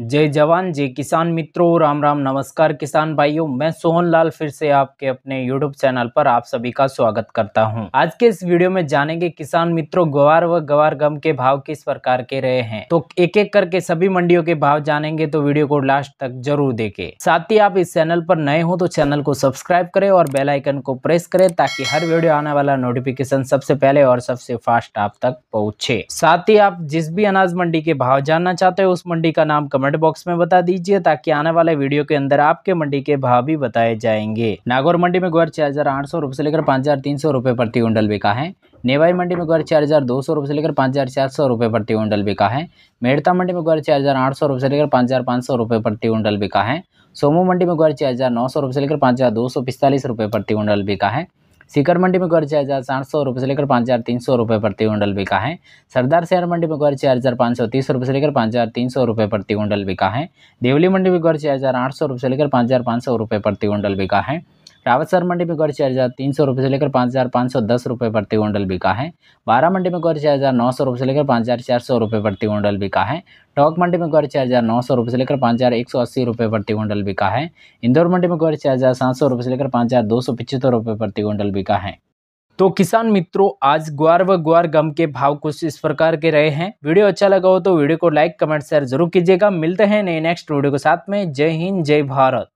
जय जवान जय किसान मित्रों राम राम नमस्कार किसान भाइयों मैं सोहन लाल फिर से आपके अपने यूट्यूब चैनल पर आप सभी का स्वागत करता हूं आज के इस वीडियो में जानेंगे किसान मित्रों ग्वार व ग्वार गम के भाव किस प्रकार के रहे हैं तो एक एक करके सभी मंडियों के भाव जानेंगे तो वीडियो को लास्ट तक जरूर देखे साथ ही आप इस चैनल पर नए हो तो चैनल को सब्सक्राइब करे और बेलाइकन को प्रेस करे ताकि हर वीडियो आने वाला नोटिफिकेशन सबसे पहले और सबसे फास्ट आप तक पहुँचे साथ ही आप जिस भी अनाज मंडी के भाव जानना चाहते हो उस मंडी का नाम कमेंट कमेंट बॉक्स में बता दीजिए ताकि आने वाले वीडियो के अंदर आपके मंडी के भाव भी बताए जाएंगे नागौर मंडी में ग्वार चार हजार आठ सौ रुपए से लेकर पाँच हजार तीन सौ रुपए प्रति क्विंटल बिका है नेवाई मंडी में ग्वर चार हज़ार दो सौ से लेकर पाँच हज़ार चार सौ प्रति क्विंटल बिका है मेड़ता मंडी में ग्वर चार हज़ार आठ सौ रुपये से लेकर पाँच हज़ार सौ प्रति क्विंटल बिका है सोमो मंडी में ग्वार चार हज़ार नौ सौ से लेकर पाँच हज़ार दो सौ प्रति क्विंटल बिका है सीकर मंडी में गौर चार हज़ार साठ सौ रुपये से लेकर पाँच हज़ार तीन सौ रुपये प्रति कुंडल बिका है सरदार शहर मंडी में गौर चार हज़ार पाँच सौ तीस रुपये से लेकर पाँच हज़ार तीन सौ रुपये प्रति कुंडल बिका है देवली मंडी में गौर चार हज़ार आठ सौ रुपये से लेकर पाँच हज़ार पाँच सौ रुपये प्रति कुंडल बिका है रावत सर मंडी में गौरी चार हज़ार तीन सौ रुपये से लेकर पाँच हज़ार पाँच सौ दस रुपये प्रति क्विंटल बिका है बारह मंडी में गौरी चार हज़ार नौ सौ रुपये से लेकर पाँच हज़ार चार सौ रुपये प्रति क्विंटल बिका है टॉक मंडी में गौरी चार हज़ार नौ सौ रुपये से लेकर पाँच हज़ार एक सौ अस्सी रुपये प्रति क्विंटल बिका है इंदौर मंडी में गौरी चार हज़ार सात सौ रुपये से लेकर पाँच हज़ार दो सौ पचहत्तर रुपये प्रति क्विंटल बिका है तो किसान मित्रों आज ग्वार व ग्वार गम के भाव कुछ इस प्रकार के रहे हैं वीडियो अच्छा लगा हो तो वीडियो को लाइक कमेंट शेयर जरूर कीजिएगा मिलते हैं नए नेक्स्ट वीडियो के साथ में जय हिंद जय भारत